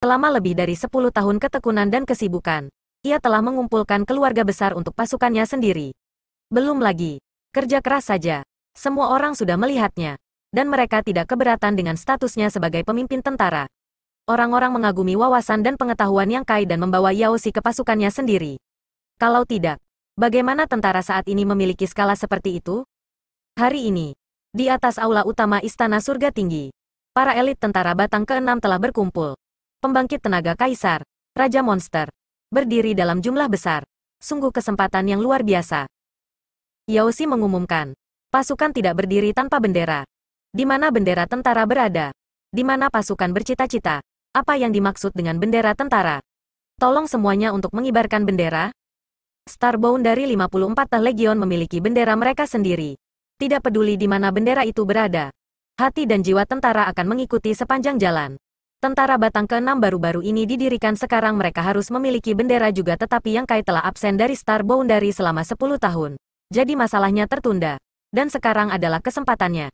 Selama lebih dari 10 tahun ketekunan dan kesibukan, ia telah mengumpulkan keluarga besar untuk pasukannya sendiri. Belum lagi, kerja keras saja. Semua orang sudah melihatnya, dan mereka tidak keberatan dengan statusnya sebagai pemimpin tentara. Orang-orang mengagumi wawasan dan pengetahuan yang kai dan membawa Yaosi ke pasukannya sendiri. Kalau tidak, bagaimana tentara saat ini memiliki skala seperti itu? Hari ini, di atas aula utama Istana Surga Tinggi, para elit tentara Batang Keenam telah berkumpul pembangkit tenaga kaisar, raja monster, berdiri dalam jumlah besar. Sungguh kesempatan yang luar biasa. Yaosi mengumumkan, pasukan tidak berdiri tanpa bendera. Di mana bendera tentara berada? Di mana pasukan bercita-cita? Apa yang dimaksud dengan bendera tentara? Tolong semuanya untuk mengibarkan bendera. Starbound dari 54 Legion memiliki bendera mereka sendiri. Tidak peduli di mana bendera itu berada. Hati dan jiwa tentara akan mengikuti sepanjang jalan. Tentara Batang ke-6 baru-baru ini didirikan sekarang mereka harus memiliki bendera juga tetapi yang Kai telah absen dari Star Boundary selama 10 tahun. Jadi masalahnya tertunda. Dan sekarang adalah kesempatannya.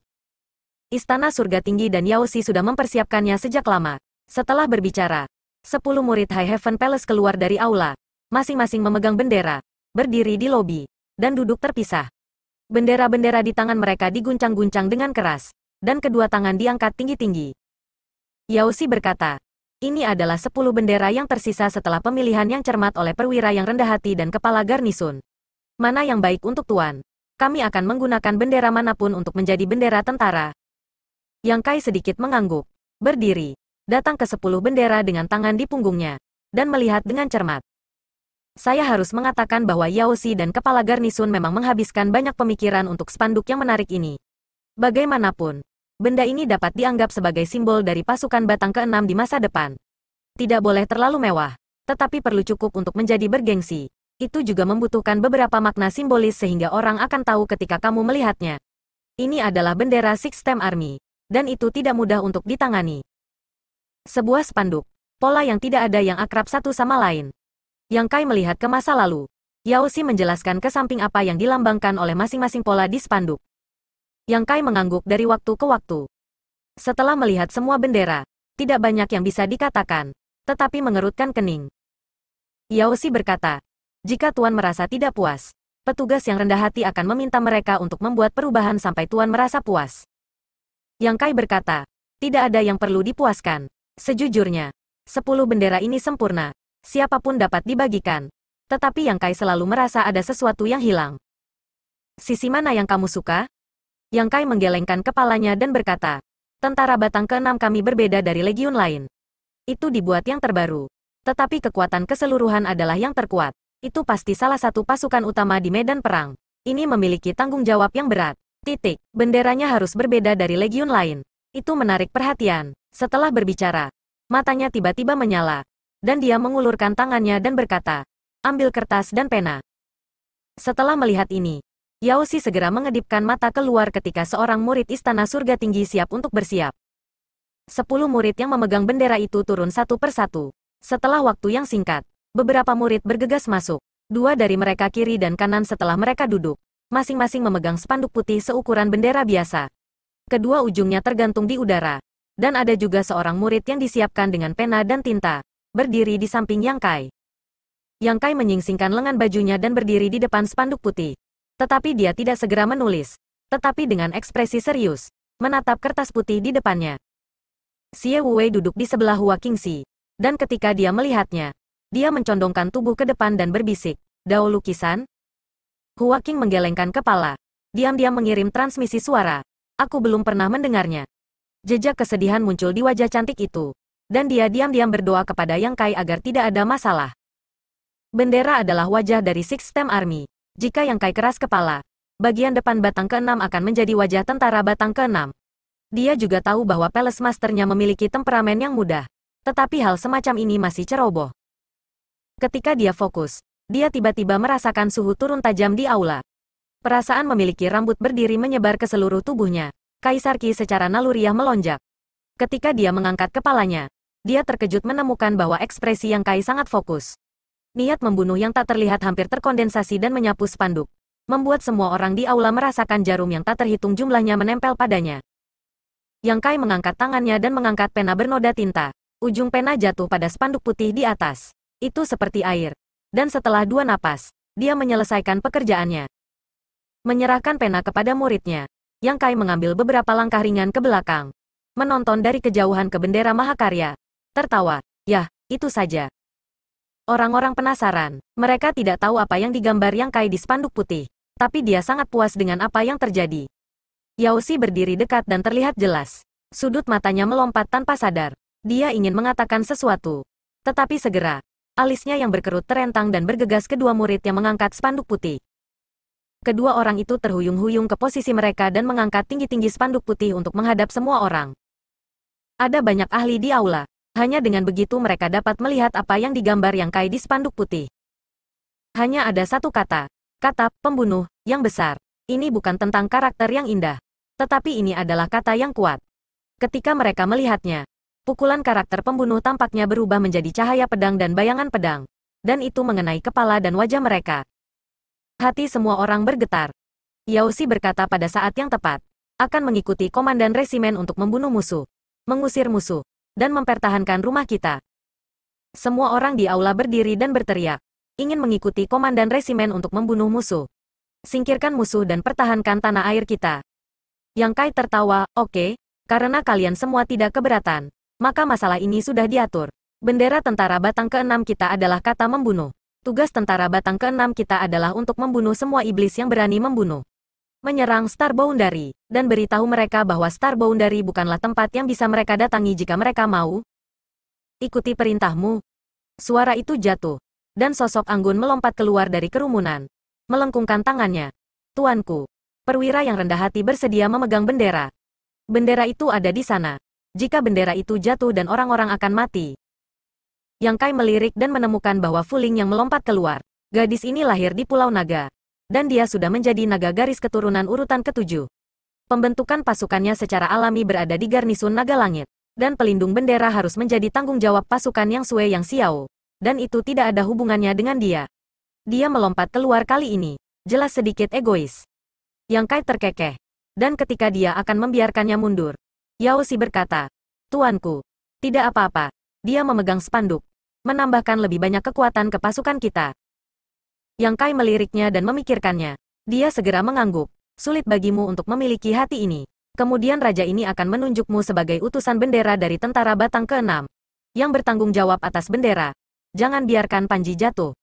Istana Surga Tinggi dan Yao Yaosi sudah mempersiapkannya sejak lama. Setelah berbicara, 10 murid High Heaven Palace keluar dari aula. Masing-masing memegang bendera, berdiri di lobi, dan duduk terpisah. Bendera-bendera di tangan mereka diguncang-guncang dengan keras, dan kedua tangan diangkat tinggi-tinggi. Yao Si berkata, ini adalah sepuluh bendera yang tersisa setelah pemilihan yang cermat oleh perwira yang rendah hati dan kepala garnisun. Mana yang baik untuk Tuan? Kami akan menggunakan bendera manapun untuk menjadi bendera tentara. Yang Kai sedikit mengangguk, berdiri, datang ke sepuluh bendera dengan tangan di punggungnya, dan melihat dengan cermat. Saya harus mengatakan bahwa Yao Si dan kepala garnisun memang menghabiskan banyak pemikiran untuk spanduk yang menarik ini. Bagaimanapun, Benda ini dapat dianggap sebagai simbol dari pasukan batang keenam di masa depan. Tidak boleh terlalu mewah, tetapi perlu cukup untuk menjadi bergengsi. Itu juga membutuhkan beberapa makna simbolis sehingga orang akan tahu ketika kamu melihatnya. Ini adalah bendera Six Stem Army, dan itu tidak mudah untuk ditangani. Sebuah spanduk, pola yang tidak ada yang akrab satu sama lain. Yang Kai melihat ke masa lalu, Yao Xi menjelaskan ke samping apa yang dilambangkan oleh masing-masing pola di spanduk. Yang Kai mengangguk dari waktu ke waktu. Setelah melihat semua bendera, tidak banyak yang bisa dikatakan, tetapi mengerutkan kening. Yao Si berkata, jika Tuan merasa tidak puas, petugas yang rendah hati akan meminta mereka untuk membuat perubahan sampai Tuan merasa puas. Yang Kai berkata, tidak ada yang perlu dipuaskan. Sejujurnya, sepuluh bendera ini sempurna, siapapun dapat dibagikan. Tetapi Yang Kai selalu merasa ada sesuatu yang hilang. Sisi mana yang kamu suka? Yang Kai menggelengkan kepalanya dan berkata, Tentara batang ke kami berbeda dari legiun lain. Itu dibuat yang terbaru. Tetapi kekuatan keseluruhan adalah yang terkuat. Itu pasti salah satu pasukan utama di medan perang. Ini memiliki tanggung jawab yang berat. Titik. Benderanya harus berbeda dari legiun lain. Itu menarik perhatian. Setelah berbicara, matanya tiba-tiba menyala. Dan dia mengulurkan tangannya dan berkata, ambil kertas dan pena. Setelah melihat ini, Yao Si segera mengedipkan mata keluar ketika seorang murid istana surga tinggi siap untuk bersiap. Sepuluh murid yang memegang bendera itu turun satu persatu. Setelah waktu yang singkat, beberapa murid bergegas masuk. Dua dari mereka kiri dan kanan setelah mereka duduk. Masing-masing memegang spanduk putih seukuran bendera biasa. Kedua ujungnya tergantung di udara. Dan ada juga seorang murid yang disiapkan dengan pena dan tinta. Berdiri di samping Yang Kai. Yang Kai menyingsingkan lengan bajunya dan berdiri di depan spanduk putih. Tetapi dia tidak segera menulis. Tetapi dengan ekspresi serius, menatap kertas putih di depannya. Xie Wei duduk di sebelah Hua Qingxi. Dan ketika dia melihatnya, dia mencondongkan tubuh ke depan dan berbisik, Dao lukisan? Hua Qing menggelengkan kepala. Diam-diam mengirim transmisi suara. Aku belum pernah mendengarnya. Jejak kesedihan muncul di wajah cantik itu. Dan dia diam-diam berdoa kepada Yang Kai agar tidak ada masalah. Bendera adalah wajah dari Six Stem Army. Jika yang kai keras kepala, bagian depan batang keenam akan menjadi wajah tentara batang keenam. Dia juga tahu bahwa Palace Masternya memiliki temperamen yang mudah. Tetapi hal semacam ini masih ceroboh. Ketika dia fokus, dia tiba-tiba merasakan suhu turun tajam di aula. Perasaan memiliki rambut berdiri menyebar ke seluruh tubuhnya. Kaisar Ki secara naluriah melonjak. Ketika dia mengangkat kepalanya, dia terkejut menemukan bahwa ekspresi yang Kai sangat fokus niat membunuh yang tak terlihat hampir terkondensasi dan menyapu spanduk. Membuat semua orang di aula merasakan jarum yang tak terhitung jumlahnya menempel padanya. Yang Kai mengangkat tangannya dan mengangkat pena bernoda tinta. Ujung pena jatuh pada spanduk putih di atas. Itu seperti air. Dan setelah dua napas, dia menyelesaikan pekerjaannya. Menyerahkan pena kepada muridnya. Yang Kai mengambil beberapa langkah ringan ke belakang. Menonton dari kejauhan ke bendera Mahakarya. Tertawa. Yah, itu saja. Orang-orang penasaran. Mereka tidak tahu apa yang digambar Yang Kai di spanduk putih. Tapi dia sangat puas dengan apa yang terjadi. Yao Si berdiri dekat dan terlihat jelas. Sudut matanya melompat tanpa sadar. Dia ingin mengatakan sesuatu. Tetapi segera, alisnya yang berkerut terentang dan bergegas kedua murid yang mengangkat spanduk putih. Kedua orang itu terhuyung-huyung ke posisi mereka dan mengangkat tinggi-tinggi spanduk putih untuk menghadap semua orang. Ada banyak ahli di aula. Hanya dengan begitu mereka dapat melihat apa yang digambar yang kai di spanduk putih. Hanya ada satu kata, kata pembunuh, yang besar. Ini bukan tentang karakter yang indah. Tetapi ini adalah kata yang kuat. Ketika mereka melihatnya, pukulan karakter pembunuh tampaknya berubah menjadi cahaya pedang dan bayangan pedang. Dan itu mengenai kepala dan wajah mereka. Hati semua orang bergetar. Yaozi berkata pada saat yang tepat, akan mengikuti komandan resimen untuk membunuh musuh. Mengusir musuh dan mempertahankan rumah kita. Semua orang di aula berdiri dan berteriak. Ingin mengikuti komandan resimen untuk membunuh musuh. Singkirkan musuh dan pertahankan tanah air kita. Yang Kai tertawa, oke, okay, karena kalian semua tidak keberatan. Maka masalah ini sudah diatur. Bendera tentara batang keenam kita adalah kata membunuh. Tugas tentara batang keenam kita adalah untuk membunuh semua iblis yang berani membunuh menyerang Star Boundary, dan beritahu mereka bahwa Star Boundary bukanlah tempat yang bisa mereka datangi jika mereka mau. Ikuti perintahmu. Suara itu jatuh, dan sosok Anggun melompat keluar dari kerumunan, melengkungkan tangannya. Tuanku, perwira yang rendah hati bersedia memegang bendera. Bendera itu ada di sana. Jika bendera itu jatuh dan orang-orang akan mati. Yang Kai melirik dan menemukan bahwa Fuling yang melompat keluar. Gadis ini lahir di Pulau Naga dan dia sudah menjadi naga garis keturunan urutan ketujuh. Pembentukan pasukannya secara alami berada di garnisun naga langit, dan pelindung bendera harus menjadi tanggung jawab pasukan yang suwe Yang Xiao, dan itu tidak ada hubungannya dengan dia. Dia melompat keluar kali ini, jelas sedikit egois. Yang Kai terkekeh, dan ketika dia akan membiarkannya mundur, Yao Si berkata, Tuanku, tidak apa-apa, dia memegang spanduk, menambahkan lebih banyak kekuatan ke pasukan kita. Yang Kai meliriknya dan memikirkannya. Dia segera mengangguk. Sulit bagimu untuk memiliki hati ini. Kemudian raja ini akan menunjukmu sebagai utusan bendera dari tentara batang Keenam, Yang bertanggung jawab atas bendera. Jangan biarkan Panji jatuh.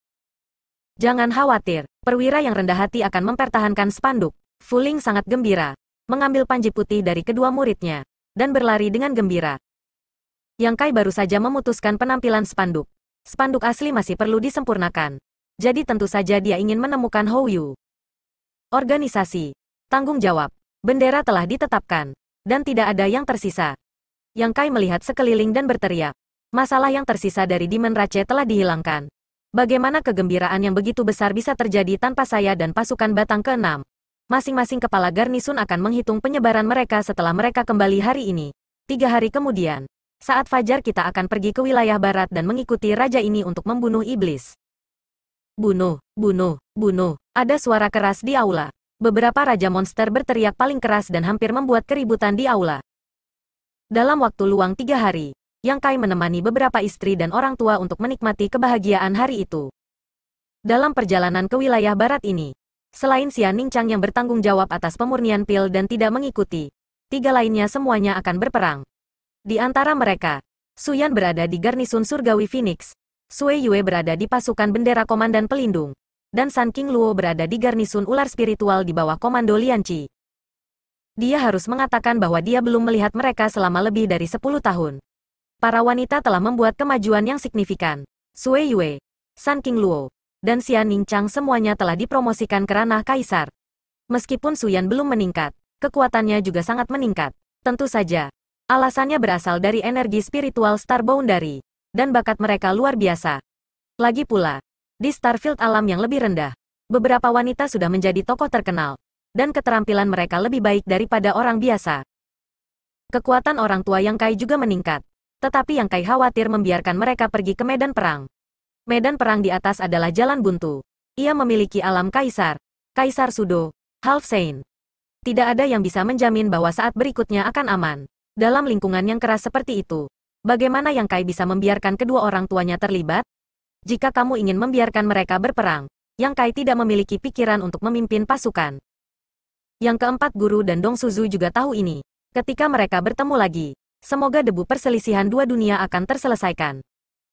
Jangan khawatir, perwira yang rendah hati akan mempertahankan spanduk. Fuling sangat gembira, mengambil panji putih dari kedua muridnya, dan berlari dengan gembira. Yang Kai baru saja memutuskan penampilan spanduk. Spanduk asli masih perlu disempurnakan. Jadi tentu saja dia ingin menemukan Hou Yu. Organisasi. Tanggung jawab. Bendera telah ditetapkan. Dan tidak ada yang tersisa. Yang Kai melihat sekeliling dan berteriak. Masalah yang tersisa dari Demon Rache telah dihilangkan. Bagaimana kegembiraan yang begitu besar bisa terjadi tanpa saya dan pasukan batang Keenam? Masing-masing kepala garnisun akan menghitung penyebaran mereka setelah mereka kembali hari ini. Tiga hari kemudian, saat fajar kita akan pergi ke wilayah barat dan mengikuti raja ini untuk membunuh iblis. Bunuh, bunuh, bunuh. Ada suara keras di aula. Beberapa raja monster berteriak paling keras dan hampir membuat keributan di aula. Dalam waktu luang tiga hari, Yang Kai menemani beberapa istri dan orang tua untuk menikmati kebahagiaan hari itu. Dalam perjalanan ke wilayah barat ini, selain Xianing Chang yang bertanggung jawab atas pemurnian pil dan tidak mengikuti, tiga lainnya semuanya akan berperang. Di antara mereka, Suyan berada di garnisun surgawi Phoenix, Sue Yue berada di pasukan bendera komandan pelindung. Dan San King Luo berada di garnisun ular spiritual di bawah komando Lian Qi. Dia harus mengatakan bahwa dia belum melihat mereka selama lebih dari 10 tahun. Para wanita telah membuat kemajuan yang signifikan. Sue Yue, San King Luo, dan Xian Ning Chang semuanya telah dipromosikan ke ranah kaisar. Meskipun Suyan belum meningkat, kekuatannya juga sangat meningkat. Tentu saja, Alasannya berasal dari energi spiritual Star Boundary dan bakat mereka luar biasa. Lagi pula, di Starfield alam yang lebih rendah, beberapa wanita sudah menjadi tokoh terkenal, dan keterampilan mereka lebih baik daripada orang biasa. Kekuatan orang tua yang Kai juga meningkat, tetapi yang Kai khawatir membiarkan mereka pergi ke medan perang. Medan perang di atas adalah jalan buntu. Ia memiliki alam kaisar, kaisar Sudo, Halfsein. Tidak ada yang bisa menjamin bahwa saat berikutnya akan aman. Dalam lingkungan yang keras seperti itu, Bagaimana yang Kai bisa membiarkan kedua orang tuanya terlibat? Jika kamu ingin membiarkan mereka berperang, yang Kai tidak memiliki pikiran untuk memimpin pasukan. Yang keempat guru dan Dong Suzu juga tahu ini. Ketika mereka bertemu lagi, semoga debu perselisihan dua dunia akan terselesaikan.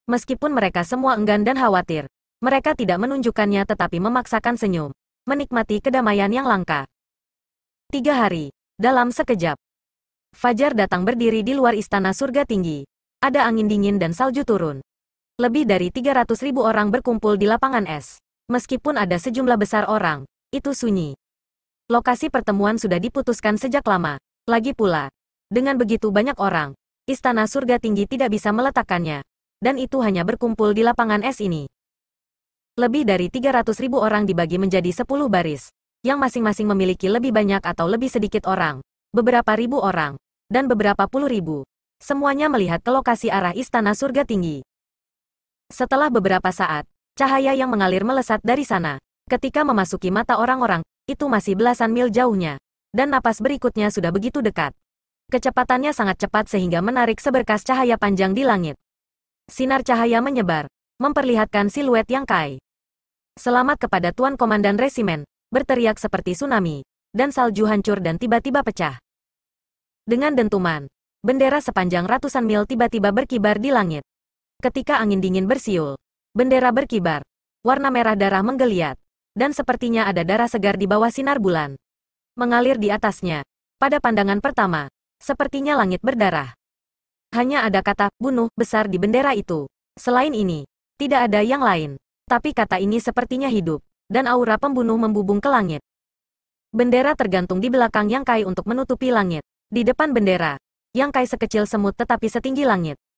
Meskipun mereka semua enggan dan khawatir, mereka tidak menunjukkannya tetapi memaksakan senyum, menikmati kedamaian yang langka. Tiga hari, dalam sekejap, Fajar datang berdiri di luar istana surga tinggi ada angin dingin dan salju turun. Lebih dari 300 ribu orang berkumpul di lapangan es. Meskipun ada sejumlah besar orang, itu sunyi. Lokasi pertemuan sudah diputuskan sejak lama. Lagi pula, dengan begitu banyak orang, istana surga tinggi tidak bisa meletakkannya. Dan itu hanya berkumpul di lapangan es ini. Lebih dari 300 ribu orang dibagi menjadi 10 baris, yang masing-masing memiliki lebih banyak atau lebih sedikit orang, beberapa ribu orang, dan beberapa puluh ribu. Semuanya melihat ke lokasi arah istana surga tinggi. Setelah beberapa saat, cahaya yang mengalir melesat dari sana. Ketika memasuki mata orang-orang, itu masih belasan mil jauhnya. Dan napas berikutnya sudah begitu dekat. Kecepatannya sangat cepat sehingga menarik seberkas cahaya panjang di langit. Sinar cahaya menyebar, memperlihatkan siluet yang kai. Selamat kepada Tuan Komandan Resimen, berteriak seperti tsunami, dan salju hancur dan tiba-tiba pecah. Dengan dentuman, Bendera sepanjang ratusan mil tiba-tiba berkibar di langit. Ketika angin dingin bersiul, bendera berkibar. Warna merah darah menggeliat. Dan sepertinya ada darah segar di bawah sinar bulan. Mengalir di atasnya. Pada pandangan pertama, sepertinya langit berdarah. Hanya ada kata, bunuh, besar di bendera itu. Selain ini, tidak ada yang lain. Tapi kata ini sepertinya hidup, dan aura pembunuh membubung ke langit. Bendera tergantung di belakang yang kai untuk menutupi langit. Di depan bendera, yang kai sekecil semut tetapi setinggi langit.